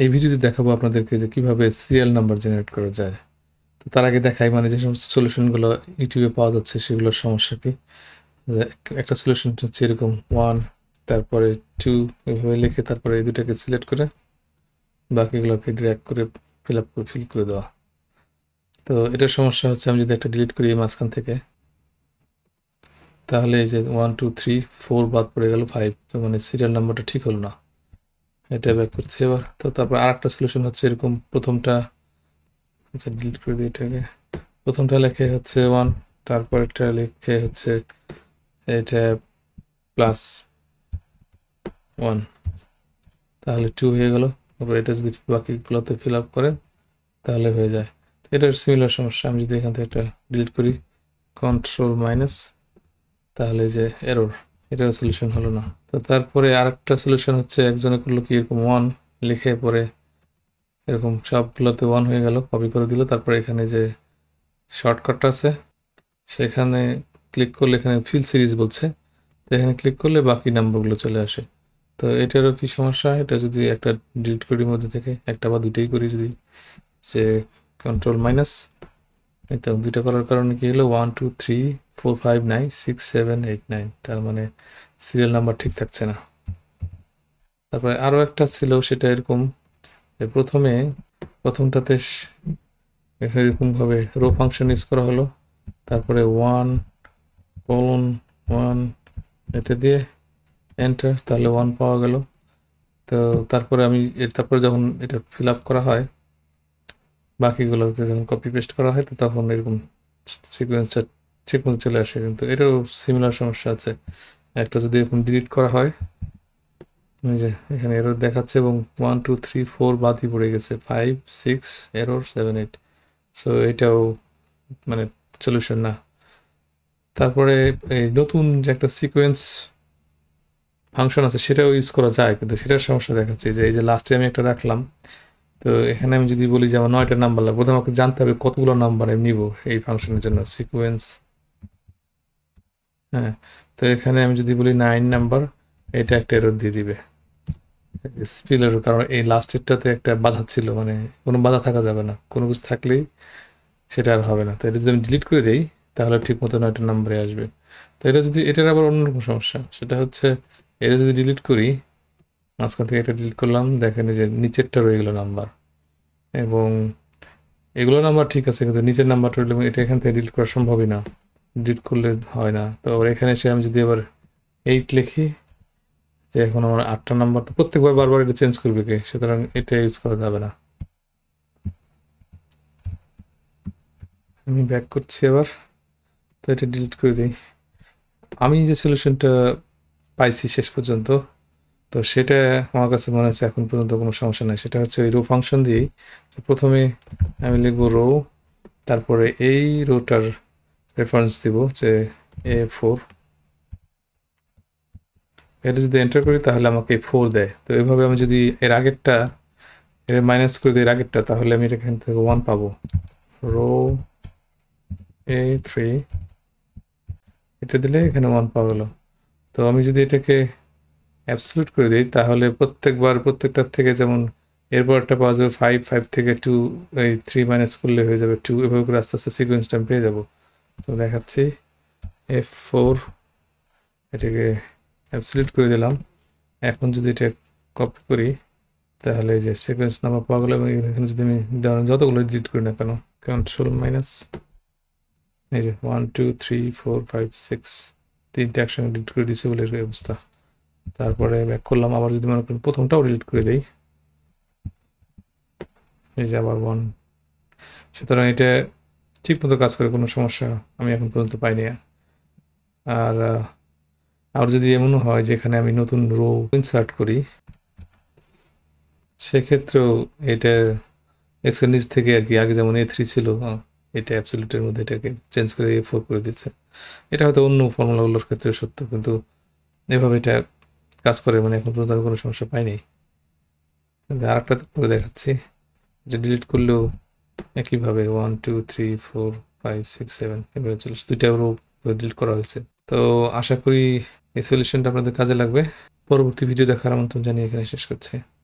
এই ভিডিওতে দেখাবো আপনাদেরকে যে কিভাবে সিরিয়াল নাম্বার জেনারেট করা যায় তো তার আগে দেখাই মানে যে সমস্ত সলিউশনগুলো ইউটিউবে পাওয়া যাচ্ছে সেগুলোর সমস্যা কি একটা সলিউশন হচ্ছে এরকম ওয়ান তারপরে টু এভাবে লিখে তারপরে এই দুটাকে সিলেক্ট করে বাকিগুলোকে ড্র্যাক করে ফিল আপ করে ফিল করে দেওয়া তো এটার সমস্যা হচ্ছে আমি যদি একটা ডিলিট করি এই মাঝখান থেকে তাহলে এই যে ওয়ান টু থ্রি ফোর বাদ পড়ে গেল ফাইভ তো মানে সিরিয়াল নাম্বারটা ঠিক হলো না এটা ব্যাক করছি এবার তো তারপর আর একটা সলিউশন হচ্ছে এরকম প্রথমটা আচ্ছা ডিলিট করে দিই এটাকে প্রথমটা লেখে হচ্ছে ওয়ান তারপরেরটা লেখে হচ্ছে এটা প্লাস ওয়ান তাহলে টু হয়ে গেল তারপর এটা যদি বাকিগুলোতে ফিল আপ করে তাহলে হয়ে যায় এটার সিমিলার সমস্যা আমি যদি এখান থেকে একটা ডিলিট করি কন্ট্রোল মাইনাস তাহলে যে এরোর এটাও সলিউশন হলো না তো তারপরে আরেকটা সলিউশন হচ্ছে একজনে করলো কি এরকম ওয়ান লিখে পরে এরকম সবগুলোতে ওয়ান হয়ে গেল কপি করে দিল তারপরে এখানে যে শর্টকাটটা আছে সেখানে ক্লিক করলে এখানে ফিল সিরিজ বলছে তো এখানে ক্লিক করলে বাকি নাম্বারগুলো চলে আসে তো এটারও কি সমস্যা এটা যদি একটা ডিলিট করির মধ্যে থেকে একটা বা দুইটাই করি যদি যে কন্ট্রোল মাইনাস এই তো দুইটা করার কারণে কি হলো one two three four five nine six seven eight nine তার মানে সিরিয়াল নাম্বার ঠিক থাকছে না তারপরে আরও একটা ছিল সেটা এরকম প্রথমে প্রথমটাতে এরকমভাবে রো ফাংশন ইউজ করা হলো তারপরে ওয়ান কলন ওয়ান এতে দিয়ে এন্টার তাহলে ওয়ান পাওয়া গেল তো তারপরে আমি তারপরে যখন এটা ফিল আপ করা হয় বাকিগুলোতে যখন কপি পেস্ট করা হয় তো তখন এরকম সিকোয়েন্সটা চেকমার্ক চলে আসে কিন্তু এটাও সিমিলার সমস্যা আছে একটা যদি এখন ডিলিট করা হয় এই যে এখানে এরর দেখাচ্ছে এবং ওয়ান টু থ্রি ফোর বাতি পড়ে গেছে five six error seven eight so এটাও মানে সলিউশন না তারপরে এই নতুন যে একটা সিকোয়েন্স ফাংশন আছে সেটাও ইউজ করা যায় কিন্তু সেটার সমস্যা দেখাচ্ছে যে এই যে লাস্টে আমি একটা রাখলাম তো এখানে আমি যদি বলি যে আমার নয়টা নাম্বার লাগবে প্রথমে আমাকে জানতে হবে কতগুলো নাম্বার আমি নিব এই ফাংশনের জন্য সিকোয়েন্স হ্যাঁ তো এখানে আমি যদি বলি নাইন নাম্বার এটা একটা এরর দিয়ে দিবে স্পিলের কারণ এই লাস্টেরটাতে একটা বাধা ছিল মানে কোনো বাধা থাকা যাবে না কোনো কিছু থাকলেই সেটা আর হবে না তো এটা যদি আমি ডিলিট করে দিই তাহলে ঠিক মতো নয়টা নাম্বারে আসবে তো এটা যদি এটার আবার অন্যরকম সমস্যা সেটা হচ্ছে এটা যদি ডিলিট করি মাঝখান থেকে এটা ডিলিট করলাম দেখেন যে নিচেরটা রয়ে গেলো নাম্বার এবং এগুলো নাম্বার ঠিক আছে কিন্তু নিচের নাম্বারটা এটা এখান থেকে ডিলিট করা সম্ভবই না ডিট করলে হয় না তো এখানে এসে আমি যদি আবার এইট লিখি যে এখন আমার আটটা নাম্বার তো প্রত্যেকবার বারবার এটা চেঞ্জ করবে কে সুতরাং এটা ইউজ করা যাবে না আমি ব্যাক করছি এবার তো এটা ডিলিট করে দিই আমি যে সলিউশনটা পাইছি শেষ পর্যন্ত তো সেটা আমার কাছে মনে হচ্ছে এখন পর্যন্ত কোনো সমস্যা নাই সেটা হচ্ছে ওই রো ফাংশন দিয়েই প্রথমে আমি লিখবো রো তারপরে এই রোটার রেফারেন্স দিব যে এ ফোর এটা যদি এন্টার করি তাহলে আমাকে ফোর দেয় তো এভাবে আমি যদি এর আগেরটা এর মাইনাস করে দিই এর আগেরটা তাহলে আমি এখান থেকে ওয়ান পাবো রো এ থ্রি এটা দিলে এখানে ওয়ান পাওয়া গেলো তো আমি যদি এটাকে অ্যাবসলিউট করে দিই তাহলে প্রত্যেকবার প্রত্যেকটার থেকে যেমন এরপরটা পাওয়া যাবে ফাইভ ফাইভ থেকে টু এই থ্রি মাইনাস করলে হয়ে যাবে টু এভাবে করে আস্তে আস্তে সিকোয়েন্সটা আমি পেয়ে যাবো তো দেখাচ্ছি এফ ফোর এটাকে অ্যাবসলিট করে দিলাম এখন যদি এটা কপি করি তাহলে এই যে সিকোয়েন্স নাম্বার পাওয়া গেলো এবং এখানে যদি আমি যতগুলো ডিলিট করি না কেন কন্ট্রোল মাইনাস এই যে one two three four five six তিনটে একসঙ্গে ডিলিট করে দিয়েছি বলে এরকম অবস্থা তারপরে ব্যাক করলাম আবার যদি মনে করি প্রথমটাও ডিলিট করে দিই এই যে আবার ওয়ান সুতরাং এটা ঠিক মতো কাজ করে কোনো সমস্যা আমি এখন পর্যন্ত পাইনি আর আর যদি এমনও হয় যেখানে আমি নতুন রো ইনসার্ট করি সেক্ষেত্রেও এটার এক্সেল নিচ থেকে আর কি আগে যেমন এ থ্রি ছিল এটা অ্যাবসলিউটের মধ্যে এটাকে চেঞ্জ করে এ ফোর করে দিচ্ছে এটা হয়তো অন্য ফর্মুলাগুলোর ক্ষেত্রে সত্য কিন্তু এভাবে এটা কাজ করে মানে এখন পর্যন্ত আমি কোনো সমস্যা পাইনি আর একটা করে দেখাচ্ছি যে ডিলিট করলেও একইভাবে one two three four five six seven এভাবে চল্লিশ দুইটা রো ডিলিট করা হয়েছে তো আশা করি এই সলিউশনটা আপনাদের কাজে লাগবে পরবর্তী ভিডিও দেখার আমন্ত্রণ জানিয়ে এখানে শেষ করছি